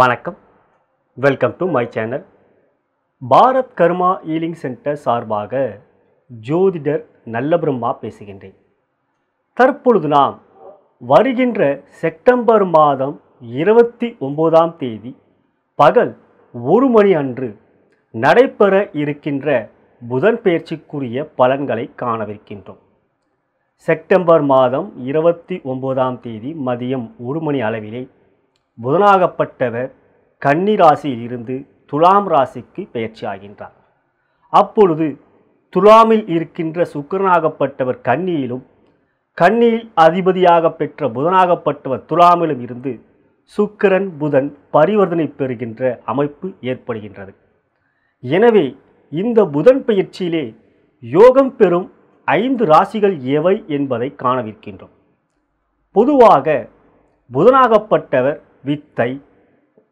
வணக்கம் welcome to my channel Bharat Karma healing centre சார்பாக ஜோதிடர் நல்லபிரம்மா பேசுகின்றேன் தற்பொழுது நாம் வருகின்ற செப்டம்பர் மாதம் இருபத்தி ஒம்போதாம் தேதி பகல் ஒரு மணி அன்று நடைபெற இருக்கின்ற புதன் பயிற்சிக்குரிய பலன்களை காணவிருக்கின்றோம் செப்டம்பர் மாதம் இருபத்தி ஒம்போதாம் தேதி மதியம் ஒரு மணி அளவிலே புதனாகப்பட்டவர் கன்னி இருந்து துலாம் ராசிக்கு பெயர்ச்சியாகின்றார் அப்பொழுது துலாமில் இருக்கின்ற சுக்கரனாகப்பட்டவர் கன்னியிலும் கன்னியில் அதிபதியாக பெற்ற புதனாகப்பட்டவர் துலாமிலும் இருந்து சுக்கரன் புதன் பரிவர்த்தனை பெறுகின்ற அமைப்பு ஏற்படுகின்றது எனவே இந்த புதன் பயிற்சியிலே யோகம் பெறும் ஐந்து ராசிகள் எவை என்பதை காணவிருக்கின்றோம் பொதுவாக புதனாகப்பட்டவர் வித்தை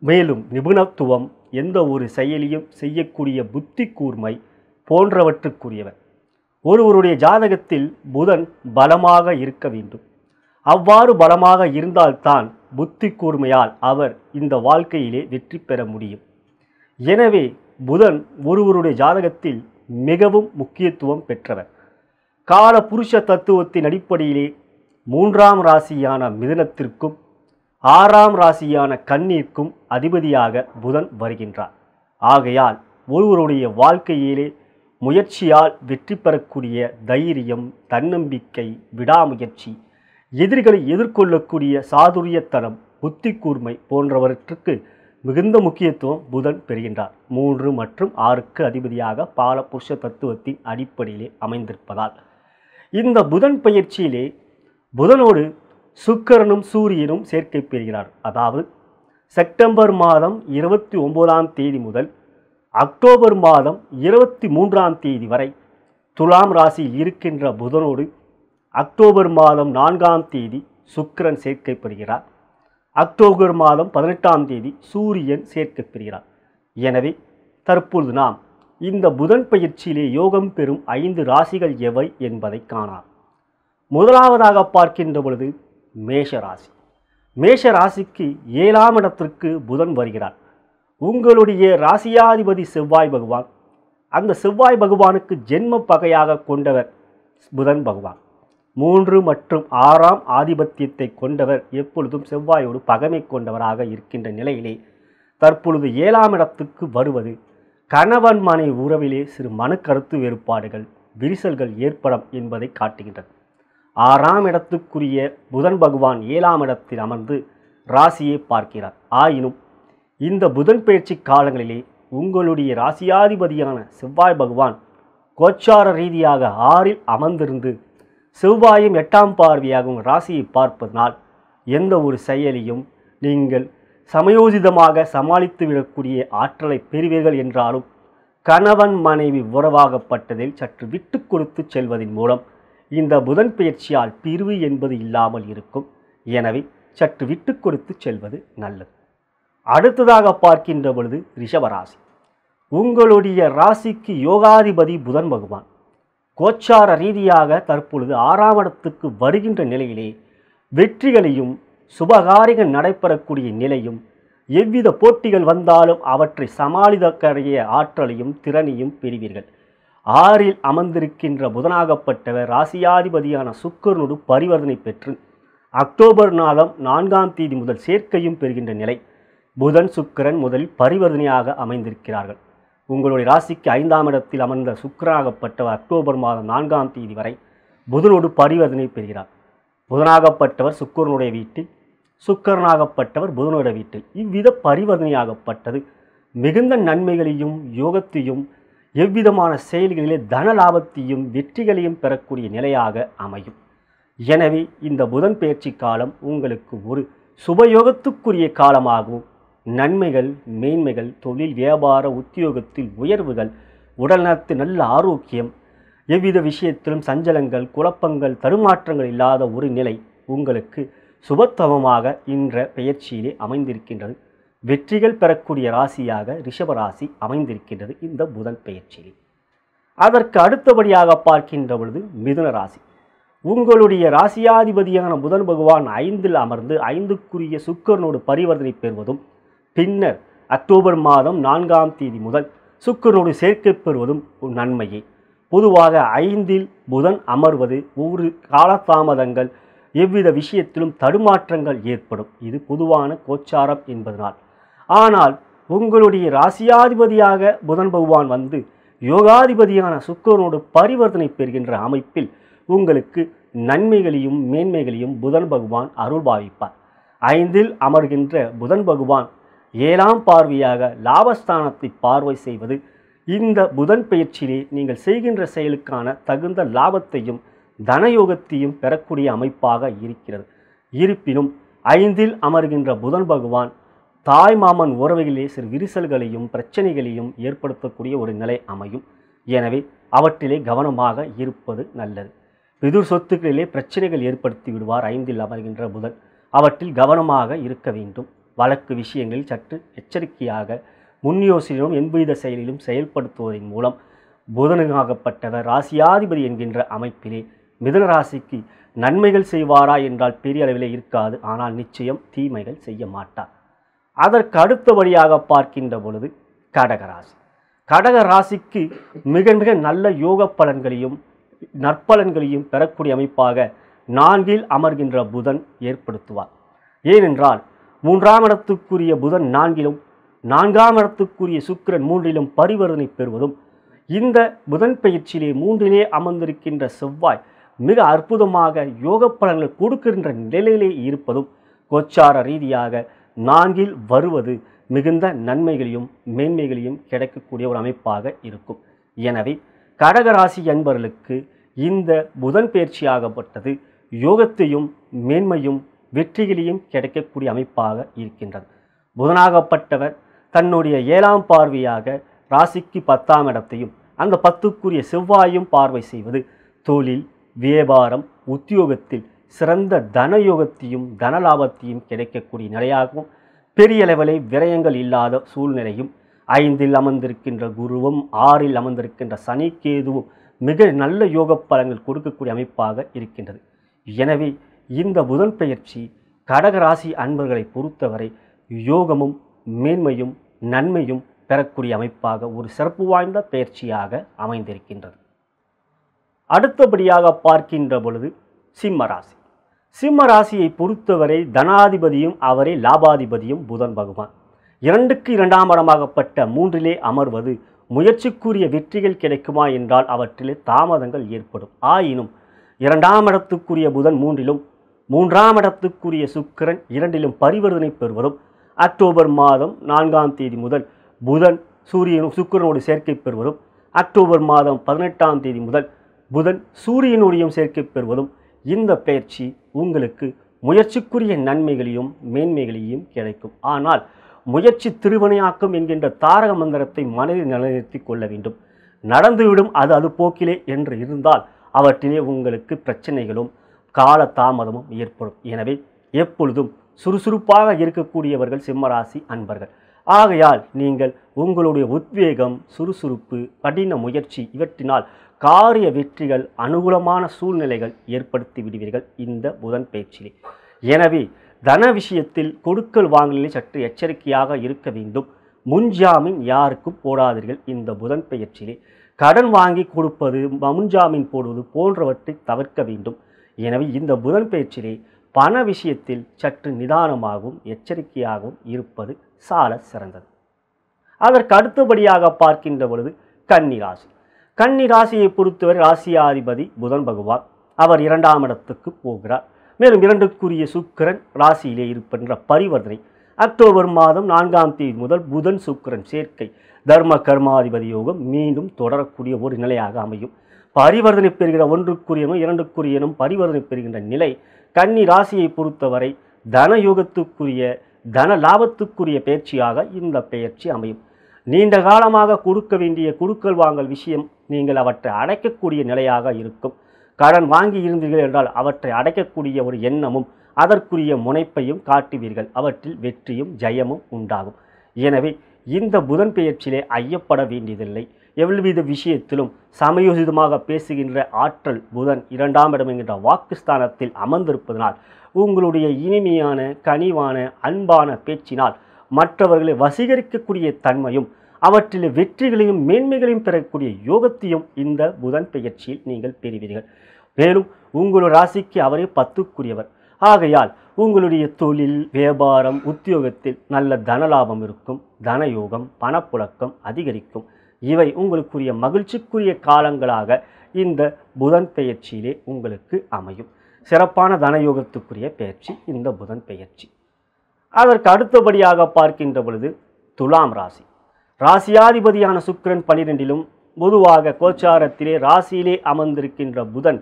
மேலும் நிபுணத்துவம் எந்த ஒரு செயலியும் செய்யக்கூடிய புத்தி கூர்மை போன்றவற்றுக்குரியவர் ஒருவருடைய ஜாதகத்தில் புதன் பலமாக இருக்க வேண்டும் அவ்வாறு பலமாக இருந்தால்தான் புத்தி கூர்மையால் அவர் இந்த வாழ்க்கையிலே வெற்றி பெற முடியும் எனவே புதன் ஒருவருடைய ஜாதகத்தில் மிகவும் முக்கியத்துவம் பெற்றவர் கால புருஷ தத்துவத்தின் அடிப்படையிலே மூன்றாம் ராசியான மிதனத்திற்கும் ஆறாம் ராசியான கண்ணிற்கும் அதிபதியாக புதன் வருகின்றார் ஆகையால் ஒருவருடைய வாழ்க்கையிலே முயற்சியால் வெற்றி பெறக்கூடிய தைரியம் தன்னம்பிக்கை விடாமுயற்சி எதிரிகளை எதிர்கொள்ளக்கூடிய சாதுரியத்தனம் புத்தி கூர்மை போன்றவற்றுக்கு மிகுந்த முக்கியத்துவம் புதன் பெறுகின்றார் மூன்று மற்றும் ஆறுக்கு அதிபதியாக பாலபுருஷ தத்துவத்தின் அடிப்படையிலே அமைந்திருப்பதால் இந்த புதன் பயிற்சியிலே புதனோடு சுக்கரனும் சூரியனும் சேர்க்கை பெறுகிறார் அதாவது செப்டம்பர் மாதம் இருபத்தி ஒம்போதாம் தேதி முதல் அக்டோபர் மாதம் இருபத்தி மூன்றாம் தேதி வரை துலாம் ராசியில் இருக்கின்ற புதனோடு அக்டோபர் மாதம் நான்காம் தேதி சுக்கரன் சேர்க்கை பெறுகிறார் அக்டோபர் மாதம் பதினெட்டாம் தேதி சூரியன் சேர்க்கை பெறுகிறார் எனவே தற்பொழுது நாம் இந்த புதன் பயிற்சியிலே யோகம் பெறும் ஐந்து ராசிகள் எவை என்பதை காணலாம் முதலாவதாக பார்க்கின்ற பொழுது மேஷராசி மேஷராசிக்கு ஏழாம் இடத்திற்கு புதன் வருகிறார் உங்களுடைய ராசியாதிபதி செவ்வாய் பகவான் அந்த செவ்வாய் பகவானுக்கு ஜென்ம பகையாக கொண்டவர் புதன் பகவான் மூன்று மற்றும் ஆறாம் ஆதிபத்தியத்தை கொண்டவர் எப்பொழுதும் செவ்வாயோடு பகமை கொண்டவராக இருக்கின்ற நிலையிலே தற்பொழுது ஏழாம் இடத்துக்கு வருவது கணவன் மனை உறவிலே சிறு மனு கருத்து வேறுபாடுகள் விரிசல்கள் ஏற்படும் என்பதை காட்டுகின்றது ஆறாம் இடத்துக்குரிய புதன் பகவான் ஏழாம் இடத்தில் அமர்ந்து ராசியை பார்க்கிறார் ஆயினும் இந்த புதன் பயிற்சி காலங்களிலே உங்களுடைய ராசியாதிபதியான செவ்வாய் பகவான் கோச்சார ரீதியாக ஆறில் அமர்ந்திருந்து செவ்வாயும் எட்டாம் பார்வையாகவும் ராசியை பார்ப்பதனால் எந்த ஒரு செயலையும் நீங்கள் சமயோஜிதமாக சமாளித்து விடக்கூடிய ஆற்றலை பெறுவீர்கள் என்றாலும் கணவன் மனைவி உறவாகப்பட்டதில் சற்று விட்டு கொடுத்து செல்வதன் மூலம் இந்த புதன் பயிற்சியால் பிரிவு என்பது இல்லாமல் இருக்கும் எனவே சற்று விட்டு கொடுத்து செல்வது நல்லது அடுத்ததாக பார்க்கின்ற பொழுது ரிஷபராசி உங்களுடைய ராசிக்கு யோகாதிபதி புதன் பகவான் கோச்சார ரீதியாக தற்பொழுது ஆறாம் இடத்துக்கு வருகின்ற நிலையிலே வெற்றிகளையும் சுபகாரியங்கள் நடைபெறக்கூடிய நிலையும் எவ்வித போட்டிகள் வந்தாலும் அவற்றை சமாளிதக்கடைய ஆற்றலையும் திறனையும் பெறுவீர்கள் ஆறில் அமர்ந்திருக்கின்ற புதனாகப்பட்டவர் ராசியாதிபதியான சுக்கரனோடு பரிவர்த்தனை பெற்று அக்டோபர் மாதம் நான்காம் தேதி முதல் சேர்க்கையும் பெறுகின்ற நிலை புதன் சுக்கரன் முதலில் பரிவர்த்தனையாக அமைந்திருக்கிறார்கள் உங்களுடைய ராசிக்கு ஐந்தாம் இடத்தில் அமர்ந்த சுக்கரனாகப்பட்டவர் அக்டோபர் மாதம் நான்காம் தேதி வரை புதனோடு பரிவர்த்தனை பெறுகிறார் புதனாகப்பட்டவர் சுக்கரனுடைய வீட்டில் சுக்கரனாகப்பட்டவர் புதனுடைய வீட்டில் இவ்வித பரிவர்த்தனையாகப்பட்டது மிகுந்த நன்மைகளையும் யோகத்தையும் எவ்விதமான செயல்களிலே தன லாபத்தையும் வெற்றிகளையும் பெறக்கூடிய நிலையாக அமையும் எனவே இந்த புதன் பயிற்சி காலம் உங்களுக்கு ஒரு சுபயோகத்துக்குரிய காலமாகவும் நன்மைகள் மேன்மைகள் தொழில் வியாபார உத்தியோகத்தில் உயர்வுகள் உடல்நலத்து நல்ல ஆரோக்கியம் எவ்வித விஷயத்திலும் சஞ்சலங்கள் குழப்பங்கள் தடுமாற்றங்கள் இல்லாத ஒரு நிலை உங்களுக்கு சுபத்துவமாக இன்ற பெயர்ச்சியிலே அமைந்திருக்கின்றது வெற்றிகள் பெறக்கூடிய ராசியாக ரிஷபராசி அமைந்திருக்கின்றது இந்த புதன் பெயர்ச்சியில் அதற்கு அடுத்தபடியாக பார்க்கின்ற பொழுது மிதுன ராசி உங்களுடைய ராசியாதிபதியான புதன் பகவான் ஐந்தில் அமர்ந்து ஐந்துக்குரிய சுக்கரனோடு பரிவர்த்தனை பெறுவதும் பின்னர் அக்டோபர் மாதம் நான்காம் தேதி முதல் சுக்கரனோடு சேர்க்கை பெறுவதும் நன்மையே பொதுவாக ஐந்தில் புதன் அமர்வது ஒவ்வொரு காலதாமதங்கள் எவ்வித விஷயத்திலும் தடுமாற்றங்கள் ஏற்படும் இது பொதுவான கோச்சாரம் என்பதனால் ஆனால் உங்களுடைய ராசியாதிபதியாக புதன் பகவான் வந்து யோகாதிபதியான சுக்கரனோடு பரிவர்த்தனை பெறுகின்ற அமைப்பில் உங்களுக்கு நன்மைகளையும் மேன்மைகளையும் புதன் பகவான் அருள் பாவிப்பார் ஐந்தில் அமர்கின்ற புதன் பகவான் ஏழாம் பார்வையாக லாபஸ்தானத்தை பார்வை செய்வது இந்த புதன் பயிற்சியிலே நீங்கள் செய்கின்ற செயலுக்கான தகுந்த லாபத்தையும் தனயோகத்தையும் பெறக்கூடிய அமைப்பாக இருக்கிறது இருப்பினும் ஐந்தில் அமர்கின்ற புதன் பகவான் தாய் மாமன் உறவுகளிலே சிறு விரிசல்களையும் பிரச்சனைகளையும் ஏற்படுத்தக்கூடிய ஒரு நிலை அமையும் எனவே அவற்றிலே கவனமாக இருப்பது நல்லது பிதுர் சொத்துக்களிலே பிரச்சனைகள் ஏற்படுத்தி விடுவார் ஐந்தில் அமர்கின்ற புதன் அவற்றில் கவனமாக இருக்க வேண்டும் வழக்கு விஷயங்களில் சற்று எச்சரிக்கையாக முன் யோசனையிலும் எண்புவித செயலிலும் செயல்படுத்துவதன் மூலம் புதனாகப்பட்டவர் ராசியாதிபதி என்கின்ற அமைப்பிலே மிதன ராசிக்கு நன்மைகள் செய்வாரா என்றால் பெரிய அளவிலே இருக்காது ஆனால் நிச்சயம் தீமைகள் செய்ய மாட்டார் அதற்கு அடுத்தபடியாக பார்க்கின்ற பொழுது கடகராசி கடகராசிக்கு மிக மிக நல்ல யோக பலன்களையும் நற்பலன்களையும் பெறக்கூடிய அமைப்பாக நான்கில் அமர்கின்ற புதன் ஏற்படுத்துவார் ஏனென்றால் மூன்றாம் இடத்துக்குரிய புதன் நான்கிலும் நான்காம் இடத்துக்குரிய சுக்கிரன் மூன்றிலும் பரிவர்த்தனை பெறுவதும் இந்த புதன் பயிற்சியிலே மூன்றிலே அமர்ந்திருக்கின்ற செவ்வாய் மிக அற்புதமாக யோக பலன்கள் கொடுக்கின்ற நிலையிலே இருப்பதும் கொச்சார ரீதியாக நான்கில் வருவது மிகுந்த நன்மைகளையும் மேன்மைகளையும் கிடைக்கக்கூடிய ஒரு அமைப்பாக இருக்கும் எனவே கடகராசி என்பவர்களுக்கு இந்த புதன் பயிற்சியாகப்பட்டது யோகத்தையும் மேன்மையும் வெற்றிகளையும் கிடைக்கக்கூடிய அமைப்பாக இருக்கின்றது புதனாகப்பட்டவர் தன்னுடைய ஏழாம் பார்வையாக ராசிக்கு பத்தாம் இடத்தையும் அந்த பத்துக்குரிய செவ்வாயும் பார்வை செய்வது தொழில் வியாபாரம் உத்தியோகத்தில் சிறந்த தனயோகத்தையும் தனலாபத்தையும் கிடைக்கக்கூடிய நிலையாகவும் பெரிய லெவலை விரயங்கள் இல்லாத சூழ்நிலையும் ஐந்தில் அமர்ந்திருக்கின்ற குருவும் ஆறில் அமர்ந்திருக்கின்ற சனி கேதுவும் மிக நல்ல யோக பலன்கள் கொடுக்கக்கூடிய அமைப்பாக இருக்கின்றது எனவே இந்த புதன் பயிற்சி கடகராசி அன்பர்களை பொறுத்தவரை யோகமும் மேன்மையும் நன்மையும் பெறக்கூடிய அமைப்பாக ஒரு சிறப்பு வாய்ந்த பயிற்சியாக அமைந்திருக்கின்றது அடுத்தபடியாக பார்க்கின்ற பொழுது சிம்ம ராசி சிம்ம ராசியை பொறுத்தவரை தனாதிபதியும் அவரே லாபாதிபதியும் புதன் பகவான் இரண்டுக்கு இரண்டாம் இடமாகப்பட்ட மூன்றிலே அமர்வது முயற்சிக்குரிய வெற்றிகள் கிடைக்குமா என்றால் அவற்றிலே தாமதங்கள் ஏற்படும் ஆயினும் இரண்டாம் இடத்துக்குரிய புதன் மூன்றிலும் மூன்றாம் இடத்துக்குரிய சுக்கரன் இரண்டிலும் பரிவர்த்தனை பெறுவதும் அக்டோபர் மாதம் நான்காம் தேதி முதல் புதன் சூரியனும் சுக்கரனோடு சேர்க்கை பெறுவதும் அக்டோபர் மாதம் பதினெட்டாம் தேதி முதல் புதன் சூரியனுடையும் சேர்க்கை பெறுவதும் இந்த பயிற்சி உங்களுக்கு முயற்சிக்குரிய நன்மைகளையும் மேன்மைகளையும் கிடைக்கும் ஆனால் முயற்சி திருவினையாக்கும் என்கின்ற தாரக மந்திரத்தை மனதில் நிலைநிறுத்தி கொள்ள வேண்டும் நடந்துவிடும் அது அது போக்கிலே என்று இருந்தால் அவற்றிலே உங்களுக்கு பிரச்சனைகளும் கால தாமதமும் ஏற்படும் எனவே எப்பொழுதும் சுறுசுறுப்பாக இருக்கக்கூடியவர்கள் சிம்மராசி அன்பர்கள் ஆகையால் நீங்கள் உங்களுடைய உத்வேகம் சுறுசுறுப்பு கடின முயற்சி இவற்றினால் காரிய வெற்றிகள் அனுகூலமான சூழ்நிலைகள் ஏற்படுத்தி விடுவீர்கள் இந்த புதன் பயிற்சியிலே எனவே தன விஷயத்தில் கொடுக்கல் வாங்கலில் சற்று எச்சரிக்கையாக இருக்க வேண்டும் முன்ஜாமீன் யாருக்கும் போடாதீர்கள் இந்த புதன் பயிற்சியிலே கடன் வாங்கி கொடுப்பது முன்ஜாமீன் போடுவது போன்றவற்றை தவிர்க்க வேண்டும் எனவே இந்த புதன் பயிற்சியிலே பண விஷயத்தில் சற்று நிதானமாகவும் எச்சரிக்கையாகவும் இருப்பது சால சிறந்தது அதற்கு அடுத்தபடியாக பார்க்கின்ற பொழுது கன்னி ராசி கன்னி ராசியை பொறுத்தவரை ராசியாதிபதி புதன் பகவான் அவர் இரண்டாம் இடத்துக்கு போகிறார் மேலும் இரண்டுக்குரிய சுக்கரன் ராசியிலே இருப்பென்ற பரிவர்த்தனை அக்டோபர் மாதம் நான்காம் தேதி முதல் புதன் சுக்கரன் சேர்க்கை தர்ம கர்மாதிபதி யோகம் மீண்டும் தொடரக்கூடிய ஒரு நிலையாக அமையும் பரிவர்த்தனை பெறுகிற ஒன்றுக்குரியனும் இரண்டுக்குரியனும் பரிவர்த்தனை பெறுகின்ற நிலை கன்னி ராசியை பொறுத்தவரை தன யுகத்துக்குரிய தன லாபத்துக்குரிய பயிற்சியாக இந்த பயிற்சி அமையும் நீண்ட காலமாக கொடுக்க வேண்டிய குடுக்கல் வாங்கல் விஷயம் நீங்கள் அவற்றை அடைக்கக்கூடிய நிலையாக இருக்கும் கடன் வாங்கி இருந்தீர்கள் என்றால் அவற்றை அடைக்கக்கூடிய ஒரு எண்ணமும் அதற்குரிய முனைப்பையும் காட்டுவீர்கள் அவற்றில் வெற்றியும் ஜெயமும் உண்டாகும் எனவே இந்த புதன் பெயர்ச்சியிலே ஐயப்பட வேண்டியதில்லை எவ்வளவித விஷயத்திலும் சமயோசிதமாக பேசுகின்ற ஆற்றல் புதன் இரண்டாம் இடம் என்கின்ற வாக்குஸ்தானத்தில் அமர்ந்திருப்பதனால் உங்களுடைய இனிமையான கனிவான அன்பான பேச்சினால் மற்றவர்களை வசீகரிக்கக்கூடிய தன்மையும் அவற்றில் வெற்றிகளையும் மேன்மைகளையும் பெறக்கூடிய யோகத்தையும் இந்த புதன் பெயர்ச்சியில் நீங்கள் பெறுவீர்கள் மேலும் உங்களுடைய ராசிக்கு அவரே பத்துக்குரியவர் ஆகையால் உங்களுடைய தொழில் வியாபாரம் உத்தியோகத்தில் நல்ல தனலாபம் இருக்கும் தனயோகம் பணப்புழக்கம் அதிகரிக்கும் இவை உங்களுக்குரிய மகிழ்ச்சிக்குரிய காலங்களாக இந்த புதன் பெயர்ச்சியிலே உங்களுக்கு அமையும் சிறப்பான தனயோகத்துக்குரிய பெயர்ச்சி இந்த புதன் பெயர்ச்சி அதற்கு அடுத்தபடியாக பார்க்கின்ற பொழுது துலாம் ராசி ராசியாதிபதியான சுக்கிரன் பன்னிரெண்டிலும் பொதுவாக கோச்சாரத்திலே ராசியிலே அமர்ந்திருக்கின்ற புதன்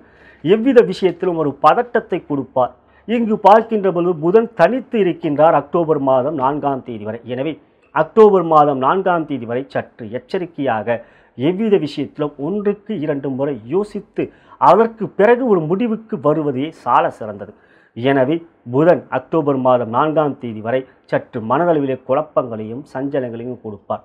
எவ்வித விஷயத்திலும் ஒரு பதட்டத்தை கொடுப்பார் இங்கு பார்க்கின்ற பொழுது புதன் தனித்து இருக்கின்றார் அக்டோபர் மாதம் நான்காம் தேதி வரை எனவே அக்டோபர் மாதம் நான்காம் தேதி வரை சற்று எச்சரிக்கையாக எவ்வித விஷயத்திலும் ஒன்றுக்கு இரண்டு முறை யோசித்து அதற்கு பிறகு ஒரு முடிவுக்கு வருவதே சால சிறந்தது எனவே புதன் அக்டோபர் மாதம் நான்காம் தேதி வரை சற்று மனதளவிலே குழப்பங்களையும் சஞ்சலங்களையும் கொடுப்பார்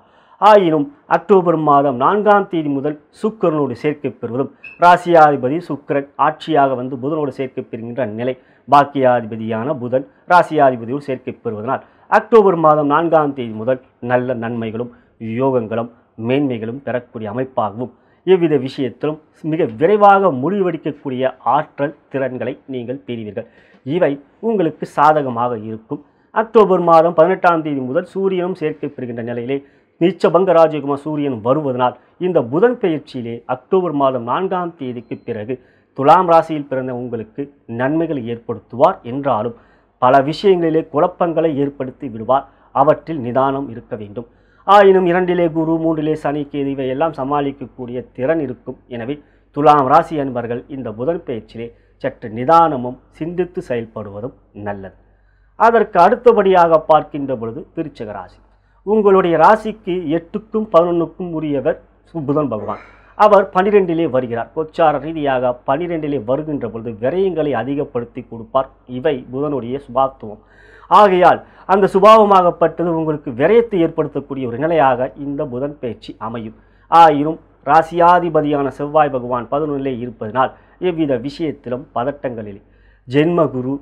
ஆயினும் அக்டோபர் மாதம் நான்காம் தேதி முதல் சுக்கரனோடு சேர்க்கை பெறுவதும் ராசியாதிபதி சுக்கரன் ஆட்சியாக வந்து புதனோடு சேர்க்கை பெறுகின்ற நிலை பாக்கியாதிபதியான புதன் ராசியாதிபதியோடு சேர்க்கை பெறுவதனால் அக்டோபர் மாதம் நான்காம் தேதி முதல் நல்ல நன்மைகளும் யோகங்களும் மேன்மைகளும் பெறக்கூடிய அமைப்பாகவும் எவ்வித விஷயத்திலும் மிக விரைவாக முடிவெடுக்கக்கூடிய ஆற்றல் திறன்களை நீங்கள் பெறுவீர்கள் இவை உங்களுக்கு சாதகமாக இருக்கும் அக்டோபர் மாதம் பதினெட்டாம் தேதி முதல் சூரியனும் சேர்க்கை பெறுகின்ற நிலையிலே பங்க ராஜகுமார் சூரியன் வருவதனால் இந்த புதன் பயிற்சியிலே அக்டோபர் மாதம் நான்காம் தேதிக்கு பிறகு துலாம் ராசியில் பிறந்த உங்களுக்கு நன்மைகள் ஏற்படுத்துவார் என்றாலும் பல விஷயங்களிலே குழப்பங்களை ஏற்படுத்தி விடுவார் அவற்றில் நிதானம் இருக்க வேண்டும் ஆயினும் இரண்டிலே குரு மூன்றிலே சனி கேது இவையெல்லாம் சமாளிக்கக்கூடிய திறன் இருக்கும் எனவே துலாம் ராசி அன்பர்கள் இந்த புதன் பயிற்சியிலே சற்று நிதானமும் சிந்தித்து செயல்படுவதும் நல்லது அதற்கு அடுத்தபடியாக பார்க்கின்ற பொழுது திருச்சக ராசி உங்களுடைய ராசிக்கு எட்டுக்கும் பதினொன்றுக்கும் உரியவர் புதன் பகவான் அவர் பனிரெண்டிலே வருகிறார் கொச்சார ரீதியாக பனிரெண்டிலே வருகின்ற பொழுது விரயங்களை அதிகப்படுத்தி கொடுப்பார் இவை புதனுடைய சுபாத்துவம் ஆகையால் அந்த சுபாவமாகப்பட்டது உங்களுக்கு விரயத்தை ஏற்படுத்தக்கூடிய ஒரு நிலையாக இந்த புதன் பேச்சு அமையும் ஆயினும் ராசியாதிபதியான செவ்வாய் பகவான் பதினொன்றிலே இருப்பதனால் எவ்வித விஷயத்திலும் பதட்டங்களிலே ஜென்மகுரு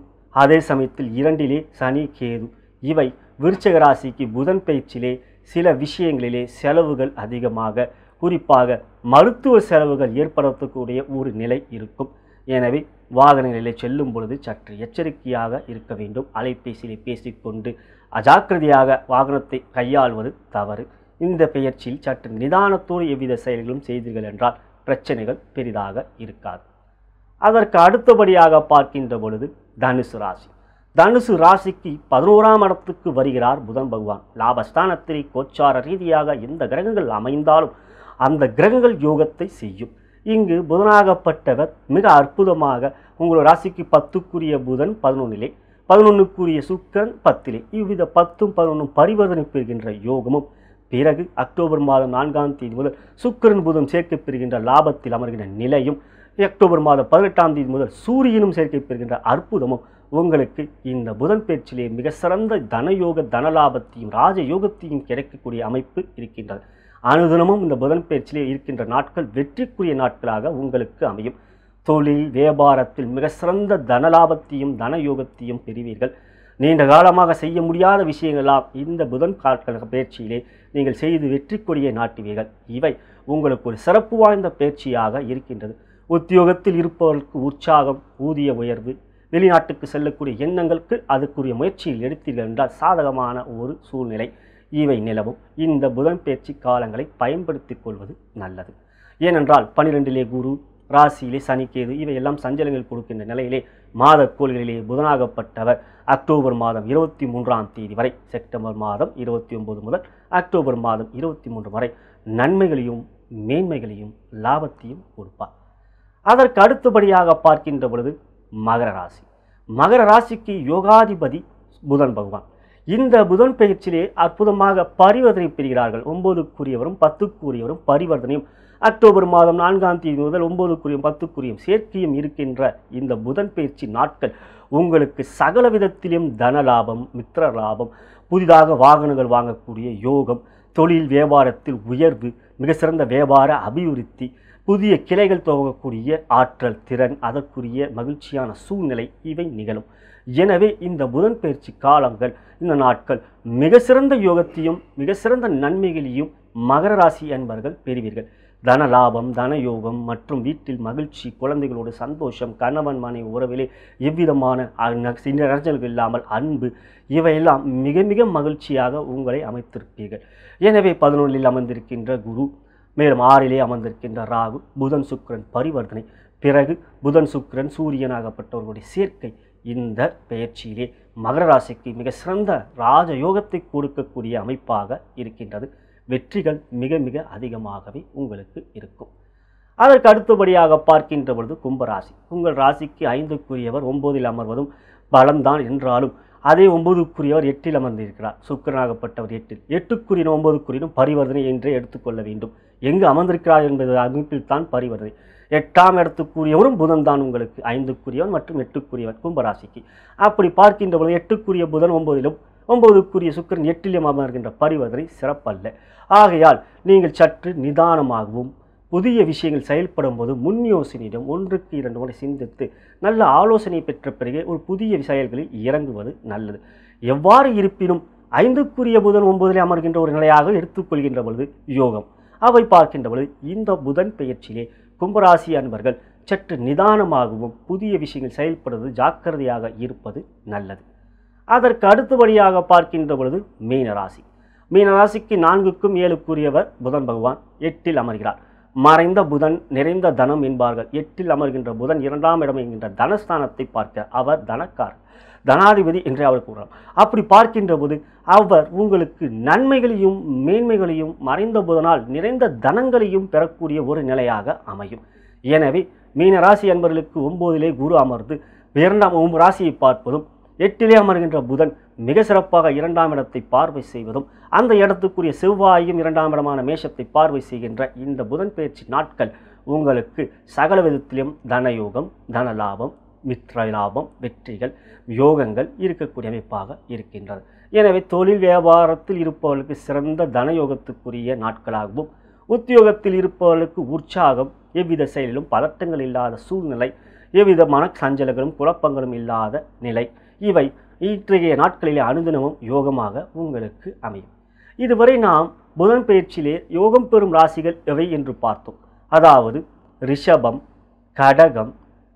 அதே சமயத்தில் இரண்டிலே சனி கேது இவை விருச்சக ராசிக்கு புதன் பயிற்சியிலே சில விஷயங்களிலே செலவுகள் அதிகமாக குறிப்பாக மருத்துவ செலவுகள் ஏற்படுத்தக்கூடிய ஒரு நிலை இருக்கும் எனவே வாகன நிலையில் செல்லும் பொழுது சற்று எச்சரிக்கையாக இருக்க வேண்டும் அலைபேசியில் பேசிக்கொண்டு அஜாக்கிரதையாக வாகனத்தை கையாள்வது தவறு இந்த பெயர்ச்சியில் சற்று நிதானத்தோடு எவ்வித செயல்களும் செய்தீர்கள் என்றால் பிரச்சனைகள் பெரிதாக இருக்காது அதற்கு அடுத்தபடியாக பார்க்கின்ற பொழுது தனுசு ராசி தனுசு ராசிக்கு பதினோராம் இடத்துக்கு வருகிறார் புதன் பகவான் லாபஸ்தானத்தில் கோச்சார ரீதியாக எந்த கிரகங்கள் அமைந்தாலும் அந்த கிரகங்கள் யோகத்தை செய்யும் இங்கு புதனாகப்பட்டவர் மிக அற்புதமாக உங்கள் ராசிக்கு பத்துக்குரிய புதன் பதினொன்னிலே பதினொன்றுக்குரிய சுக்கரன் பத்திலே இவ்வித பத்தும் பதினொன்றும் பரிவர்த்தனை பெறுகின்ற யோகமும் பிறகு அக்டோபர் மாதம் நான்காம் தேதி முதல் சுக்கரன் புதன் சேர்க்கை பெறுகின்ற லாபத்தில் அமர்கின்ற நிலையும் அக்டோபர் மாதம் பதினெட்டாம் தேதி முதல் சூரியனும் சேர்க்கை பெறுகின்ற அற்புதமும் உங்களுக்கு இந்த புதன் பேச்சிலே மிக சிறந்த தனயோக தனலாபத்தையும் ராஜயோகத்தையும் கிடைக்கக்கூடிய அமைப்பு இருக்கின்றது அனுதினமும் இந்த புதன் பயிற்சியிலே இருக்கின்ற நாட்கள் வெற்றிக்குரிய நாட்களாக உங்களுக்கு அமையும் தொழில் வியாபாரத்தில் மிக சிறந்த தனலாபத்தையும் தனயோகத்தையும் பெறுவீர்கள் நீண்ட காலமாக செய்ய முடியாத விஷயங்களாம் இந்த புதன் காட்கழக பயிற்சியிலே நீங்கள் செய்து வெற்றி கொடியை நாட்டுவீர்கள் இவை உங்களுக்கு ஒரு சிறப்பு வாய்ந்த பயிற்சியாக இருக்கின்றது உத்தியோகத்தில் இருப்பவர்களுக்கு உற்சாகம் ஊதிய உயர்வு வெளிநாட்டுக்கு செல்லக்கூடிய எண்ணங்களுக்கு அதுக்குரிய முயற்சியில் எடுத்தீர்கள் என்றால் சாதகமான ஒரு சூழ்நிலை இவை நிலவும் இந்த புதன் பயிற்சி காலங்களை பயன்படுத்திக் கொள்வது நல்லது ஏனென்றால் பனிரெண்டிலே குரு ராசியிலே சனிக்கேது இவையெல்லாம் சஞ்சலங்கள் கொடுக்கின்ற நிலையிலே மாத கோள்களிலே புதனாகப்பட்டவர் அக்டோபர் மாதம் இருபத்தி மூன்றாம் தேதி வரை செப்டம்பர் மாதம் இருபத்தி ஒன்பது முதல் அக்டோபர் மாதம் இருபத்தி மூன்று வரை நன்மைகளையும் மேன்மைகளையும் லாபத்தையும் கொடுப்பார் அதற்கு அடுத்தபடியாக பார்க்கின்ற பொழுது மகர ராசி மகர ராசிக்கு யோகாதிபதி புதன் பகவான் இந்த புதன் பயிற்சியிலே அற்புதமாக பரிவர்த்தனை பெறுகிறார்கள் ஒன்பதுக்குரியவரும் பத்துக்குரியவரும் பரிவர்த்தனையும் அக்டோபர் மாதம் நான்காம் தேதி முதல் ஒன்பதுக்குரியும் பத்துக்குரியும் சேர்க்கையும் இருக்கின்ற இந்த புதன் பயிற்சி நாட்கள் உங்களுக்கு சகல விதத்திலும் தன லாபம் மித்திர லாபம் புதிதாக வாகனங்கள் வாங்கக்கூடிய யோகம் தொழில் வியாபாரத்தில் உயர்வு மிக சிறந்த வியாபார அபிவிருத்தி புதிய கிளைகள் துவங்கக்கூடிய ஆற்றல் திறன் அதற்குரிய மகிழ்ச்சியான சூழ்நிலை இவை நிகழும் எனவே இந்த புதன் பயிற்சி காலங்கள் இந்த நாட்கள் மிக சிறந்த யோகத்தையும் மிக சிறந்த நன்மைகளையும் மகர ராசி என்பவர்கள் பெறுவீர்கள் தன லாபம் தன யோகம் மற்றும் வீட்டில் மகிழ்ச்சி குழந்தைகளோடு சந்தோஷம் கணவன் மனைவி உறவிலே எவ்விதமான நிரஞ்சல்கள் இல்லாமல் அன்பு இவையெல்லாம் மிக மிக மகிழ்ச்சியாக உங்களை அமைத்திருப்பீர்கள் எனவே பதினொன்றில் அமர்ந்திருக்கின்ற குரு மேலும் ஆறிலே அமர்ந்திருக்கின்ற ராகு புதன் சுக்கரன் பரிவர்த்தனை பிறகு புதன் சுக்கரன் சூரியனாகப்பட்டவர்களுடைய சேர்க்கை இந்த பெயர்ச்சியிலே மகர ராசிக்கு மிக சிறந்த ராஜயோகத்தை கொடுக்கக்கூடிய அமைப்பாக இருக்கின்றது வெற்றிகள் மிக மிக அதிகமாகவே உங்களுக்கு இருக்கும் அதற்கு அடுத்தபடியாக பார்க்கின்ற பொழுது கும்பராசி உங்கள் ராசிக்கு ஐந்துக்குரியவர் ஒன்பதில் அமர்வதும் பலம்தான் என்றாலும் அதே ஒன்பதுக்குரியவர் எட்டில் அமர்ந்திருக்கிறார் சுக்கரனாகப்பட்டவர் எட்டில் எட்டுக்குரியன ஒன்பதுக்குரியனும் பரிவர்த்தனை என்றே எடுத்துக்கொள்ள வேண்டும் எங்கு அமர்ந்திருக்கிறார் என்பது அமைப்பில் தான் பரிவர்த்தனை எட்டாம் இடத்துக்குரியவரும் புதன் தான் உங்களுக்கு ஐந்துக்குரியவன் மற்றும் எட்டுக்குரியவன் கும்பராசிக்கு அப்படி பார்க்கின்ற பொழுது எட்டுக்குரிய புதன் ஒன்பதிலும் ஒன்பதுக்குரிய சுக்கரன் எட்டிலும் அமர்கின்ற பரிவர்த்தனை சிறப்பல்ல ஆகையால் நீங்கள் சற்று நிதானமாகவும் புதிய விஷயங்கள் செயல்படும் போது முன் யோசனையிடம் ஒன்றுக்கு இரண்டு முறை சிந்தித்து நல்ல ஆலோசனை பெற்ற பிறகு ஒரு புதிய செயல்களில் இறங்குவது நல்லது எவ்வாறு இருப்பினும் ஐந்துக்குரிய புதன் ஒன்பதில் அமர்கின்ற ஒரு நிலையாக எடுத்துக்கொள்கின்ற பொழுது யோகம் அவை பார்க்கின்ற பொழுது இந்த புதன் பெயர்ச்சியிலே கும்பராசி அன்பர்கள் சற்று நிதானமாகவும் புதிய விஷயங்கள் செயல்படுவது ஜாக்கிரதையாக இருப்பது நல்லது அதற்கு அடுத்தபடியாக பார்க்கின்ற பொழுது மீனராசி மீனராசிக்கு நான்குக்கும் ஏழுக்குரியவர் புதன் பகவான் எட்டில் அமர்கிறார் மறைந்த புதன் நிறைந்த தனம் என்பார்கள் எட்டில் அமர்கின்ற புதன் இரண்டாம் இடம் என்கின்ற தனஸ்தானத்தை பார்க்க அவர் தனக்கார் தனாதிபதி என்று அவர் கூறுகிறார் அப்படி பார்க்கின்ற போது அவர் உங்களுக்கு நன்மைகளையும் மேன்மைகளையும் மறைந்த புதனால் நிறைந்த தனங்களையும் பெறக்கூடிய ஒரு நிலையாக அமையும் எனவே மீனராசி அன்பர்களுக்கு ஒம்போதிலே குரு அமர்ந்து இரண்டாம் ராசியை பார்ப்பதும் எட்டிலே அமர்கின்ற புதன் மிக சிறப்பாக இரண்டாம் இடத்தை பார்வை செய்வதும் அந்த இடத்துக்குரிய செவ்வாயும் இரண்டாம் இடமான மேஷத்தை பார்வை செய்கின்ற இந்த புதன் பயிற்சி நாட்கள் உங்களுக்கு சகல விதத்திலும் தனயோகம் தன லாபம் மித்ர லாபம் வெற்றிகள் யோகங்கள் இருக்கக்கூடிய அமைப்பாக இருக்கின்றது எனவே தொழில் வியாபாரத்தில் இருப்பவர்களுக்கு சிறந்த தனயோகத்துக்குரிய நாட்களாகவும் உத்தியோகத்தில் இருப்பவர்களுக்கு உற்சாகம் எவ்வித செயலிலும் பதட்டங்கள் இல்லாத சூழ்நிலை எவ்வித மன சஞ்சலங்களும் குழப்பங்களும் இல்லாத நிலை இவை இன்றைய நாட்களிலே அனுதினமும் யோகமாக உங்களுக்கு அமையும் இதுவரை நாம் புதன் பயிற்சியிலே யோகம் பெறும் ராசிகள் எவை என்று பார்த்தோம் அதாவது ரிஷபம் கடகம்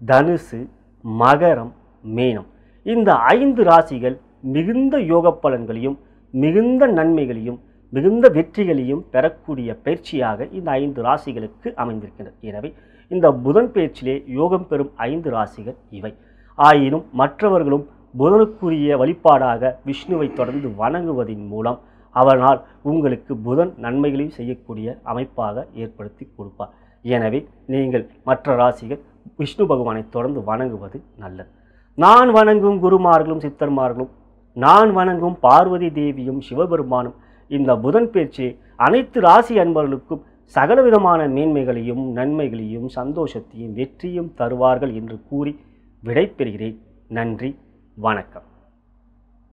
தனுசு மகரம் மேனம் இந்த ஐந்து ராசிகள் மிகுந்த யோக பலன்களையும் மிகுந்த நன்மைகளையும் மிகுந்த வெற்றிகளையும் பெறக்கூடிய பயிற்சியாக இந்த ஐந்து ராசிகளுக்கு அமைந்திருக்கின்றன எனவே இந்த புதன் பயிற்சியிலே யோகம் பெறும் ஐந்து ராசிகள் இவை ஆயினும் மற்றவர்களும் புதனுக்குரிய வழிபாடாக விஷ்ணுவை தொடர்ந்து வணங்குவதன் மூலம் அவனால் உங்களுக்கு புதன் நன்மைகளையும் செய்யக்கூடிய அமைப்பாக ஏற்படுத்தி கொடுப்பார் எனவே நீங்கள் மற்ற ராசிகள் விஷ்ணு பகவானை தொடர்ந்து வணங்குவது நல்லது நான் வணங்கும் குருமார்களும் சித்தர்மார்களும் நான் வணங்கும் பார்வதி தேவியும் சிவபெருமானும் இந்த புதன் பேச்சு அனைத்து ராசி அன்பர்களுக்கும் சகலவிதமான மேன்மைகளையும் நன்மைகளையும் சந்தோஷத்தையும் வெற்றியும் தருவார்கள் என்று கூறி விடைபெறுகிறேன் நன்றி வணக்கம்